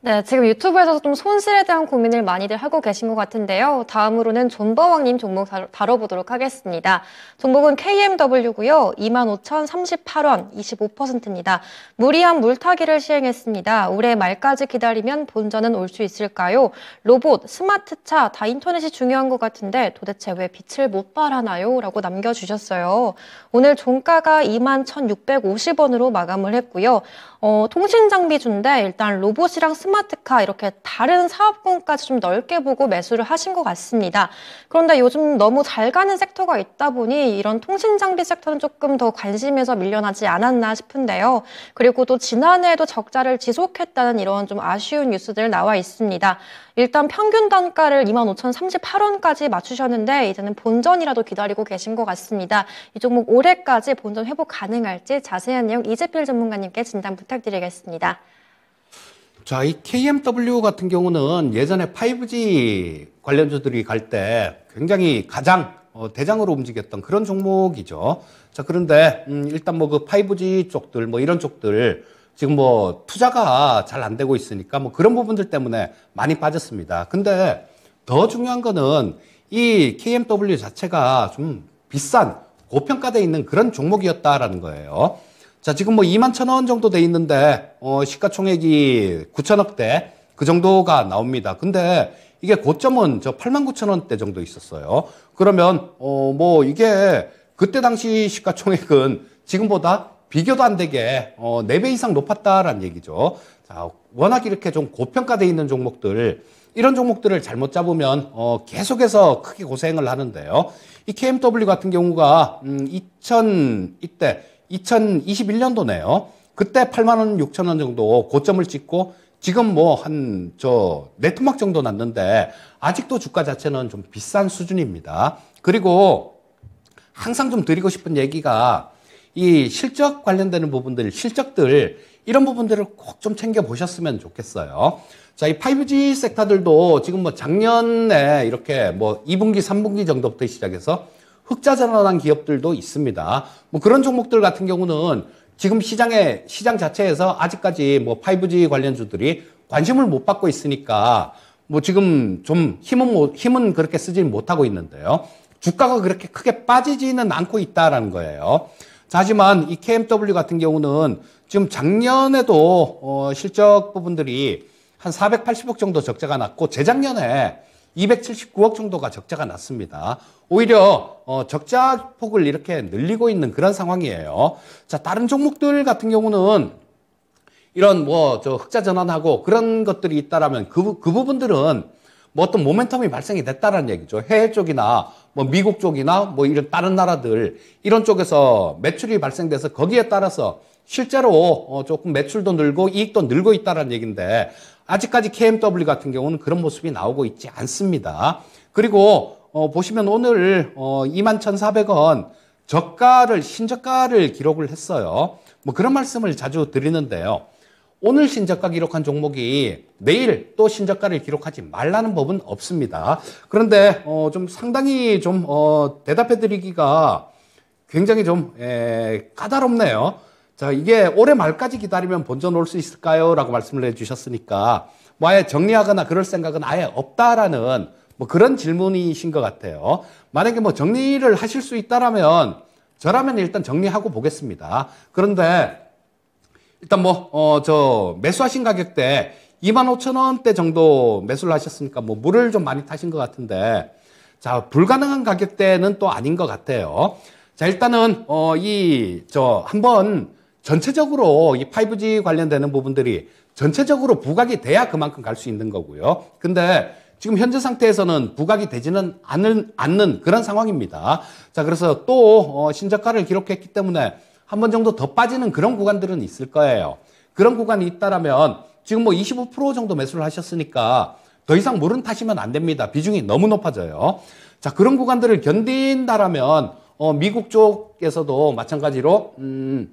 네, 지금 유튜브에서 도좀 손실에 대한 고민을 많이들 하고 계신 것 같은데요. 다음으로는 존버왕님 종목 다뤄보도록 하겠습니다. 종목은 KMW고요. 25,038원, 25%입니다. 무리한 물타기를 시행했습니다. 올해 말까지 기다리면 본전은 올 수 있을까요? 로봇, 스마트차, 다 인터넷이 중요한 것 같은데 도대체 왜 빛을 못 발하나요? 라고 남겨주셨어요. 오늘 종가가 21,650원으로 마감을 했고요. 어, 통신장비 준대 일단 로봇이랑 스마트차 스마트카 이렇게 다른 사업군까지 좀 넓게 보고 매수를 하신 것 같습니다. 그런데 요즘 너무 잘 가는 섹터가 있다 보니 이런 통신 장비 섹터는 조금 더 관심에서 밀려나지 않았나 싶은데요. 그리고 또 지난해에도 적자를 지속했다는 이런 좀 아쉬운 뉴스들 나와 있습니다. 일단 평균 단가를 25,038원까지 맞추셨는데 이제는 본전이라도 기다리고 계신 것 같습니다. 이 종목 올해까지 본전 회복 가능할지 자세한 내용 이재필 전문가님께 진단 부탁드리겠습니다. 자, 이 KMW 같은 경우는 예전에 5G 관련주들이 갈 때 굉장히 가장 어, 대장으로 움직였던 그런 종목이죠. 자, 그런데 음, 일단 뭐 그 5G 쪽들 뭐 이런 쪽들 지금 뭐 투자가 잘 안 되고 있으니까 뭐 그런 부분들 때문에 많이 빠졌습니다. 근데 더 중요한 거는 이 KMW 자체가 좀 비싼 고평가돼 있는 그런 종목이었다라는 거예요. 자, 지금 뭐 2만 천 원 정도 돼 있는데, 어, 시가총액이 9천억대 그 정도가 나옵니다. 근데 이게 고점은 저 8만 9천 원대 정도 있었어요. 그러면, 어, 뭐 이게 그때 당시 시가총액은 지금보다 비교도 안 되게 어, 4배 이상 높았다라는 얘기죠. 자, 워낙 이렇게 좀고평가되어 있는 종목들, 이런 종목들을 잘못 잡으면 어, 계속해서 크게 고생을 하는데요. 이 KMW 같은 경우가 음, 2000 이때 2021년도네요. 그때 8만 원, 6천 원 정도 고점을 찍고 지금 뭐 한 저 네트막 정도 났는데 아직도 주가 자체는 좀 비싼 수준입니다. 그리고 항상 좀 드리고 싶은 얘기가 이 실적 관련되는 부분들, 실적들 이런 부분들을 꼭 좀 챙겨 보셨으면 좋겠어요. 자, 이 5G 섹터들도 지금 뭐 작년에 이렇게 뭐 2분기, 3분기 정도부터 시작해서 흑자 전환한 기업들도 있습니다. 뭐 그런 종목들 같은 경우는 지금 시장에 시장 자체에서 아직까지 뭐 5G 관련주들이 관심을 못 받고 있으니까 뭐 지금 좀 힘은 못, 힘은 그렇게 쓰지 못하고 있는데요. 주가가 그렇게 크게 빠지지는 않고 있다라는 거예요. 하지만 이 KMW 같은 경우는 지금 작년에도 어, 실적 부분들이 한 480억 정도 적자가 났고 재작년에 279억 정도가 적자가 났습니다. 오히려 어, 적자 폭을 이렇게 늘리고 있는 그런 상황이에요. 자, 다른 종목들 같은 경우는 이런 뭐 저 흑자 전환하고 그런 것들이 있다라면 그, 그 부분들은 뭐 어떤 모멘텀이 발생이 됐다라는 얘기죠. 해외 쪽이나 뭐 미국 쪽이나 뭐 이런 다른 나라들 이런 쪽에서 매출이 발생돼서 거기에 따라서 실제로 어, 조금 매출도 늘고 이익도 늘고 있다는 얘기인데 아직까지 KMW 같은 경우는 그런 모습이 나오고 있지 않습니다. 그리고 어, 보시면 오늘 21,400원 어, 저가를 신저가를 기록을 했어요. 뭐 그런 말씀을 자주 드리는데요. 오늘 신저가 기록한 종목이 내일 또 신저가를 기록하지 말라는 법은 없습니다. 그런데 어좀 상당히 좀어 대답해 드리기가 굉장히 좀 까다롭네요. 자, 이게 올해 말까지 기다리면 본전 올 수 있을까요? 라고 말씀을 해 주셨으니까 뭐 아예 정리하거나 그럴 생각은 아예 없다라는 뭐 그런 질문이신 것 같아요. 만약에 뭐 정리를 하실 수 있다라면 저라면 일단 정리하고 보겠습니다. 그런데 일단 뭐, 어, 저 매수하신 가격대 25,000원대 정도 매수를 하셨으니까 뭐 물을 좀 많이 타신 것 같은데 자, 불가능한 가격대는 또 아닌 것 같아요. 자, 일단은, 어, 이, 저, 한번 전체적으로 이 5G 관련되는 부분들이 전체적으로 부각이 돼야 그만큼 갈 수 있는 거고요. 근데 지금 현재 상태에서는 부각이 되지는 않은, 않는 그런 상황입니다. 자, 그래서 또 어, 신저가를 기록했기 때문에 한 번 정도 더 빠지는 그런 구간들은 있을 거예요. 그런 구간이 있다라면 지금 뭐 25% 정도 매수를 하셨으니까 더 이상 물은 타시면 안 됩니다. 비중이 너무 높아져요. 자, 그런 구간들을 견딘다라면 어, 미국 쪽에서도 마찬가지로 음,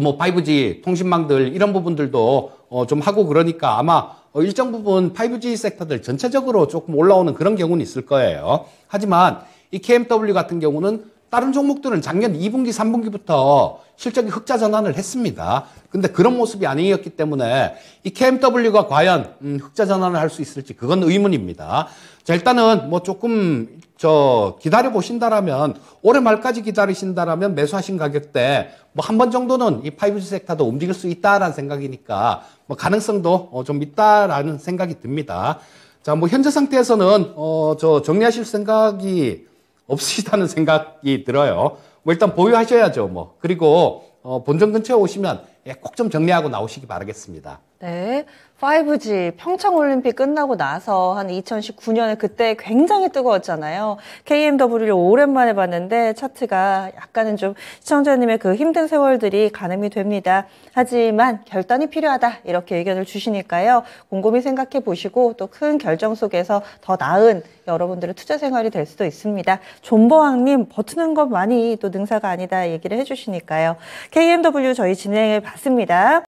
뭐 5G 통신망들 이런 부분들도 어좀 하고 그러니까 아마 어 일정 부분 5G 섹터들 전체적으로 조금 올라오는 그런 경우는 있을 거예요. 하지만 이 KMW 같은 경우는 다른 종목들은 작년 2분기, 3분기부터 실적이 흑자 전환을 했습니다. 근데 그런 모습이 아니었기 때문에 이 KMW가 과연 음, 흑자 전환을 할 수 있을지 그건 의문입니다. 자, 일단은 뭐 조금 저 기다려 보신다라면 올해 말까지 기다리신다라면 매수하신 가격대 뭐 한 번 정도는 이 5G 섹터도 움직일 수 있다라는 생각이니까 뭐 가능성도 어, 좀 있다라는 생각이 듭니다. 자, 뭐 현재 상태에서는 어, 저 정리하실 생각이 없으시다는 생각이 들어요. 뭐 일단 보유하셔야죠. 뭐 그리고 어, 본전 근처에 오시면 예, 꼭 좀 정리하고 나오시기 바라겠습니다. 네. 5G 평창 올림픽 끝나고 나서 한 2019년에 그때 굉장히 뜨거웠잖아요. KMW를 오랜만에 봤는데 차트가 약간은 좀 시청자님의 그 힘든 세월들이 가늠이 됩니다. 하지만 결단이 필요하다 이렇게 의견을 주시니까요. 곰곰이 생각해 보시고 또 큰 결정 속에서 더 나은 여러분들의 투자 생활이 될 수도 있습니다. 존버왕님 버티는 것만이 또 능사가 아니다 얘기를 해주시니까요. KMW 저희 진행해 봤습니다.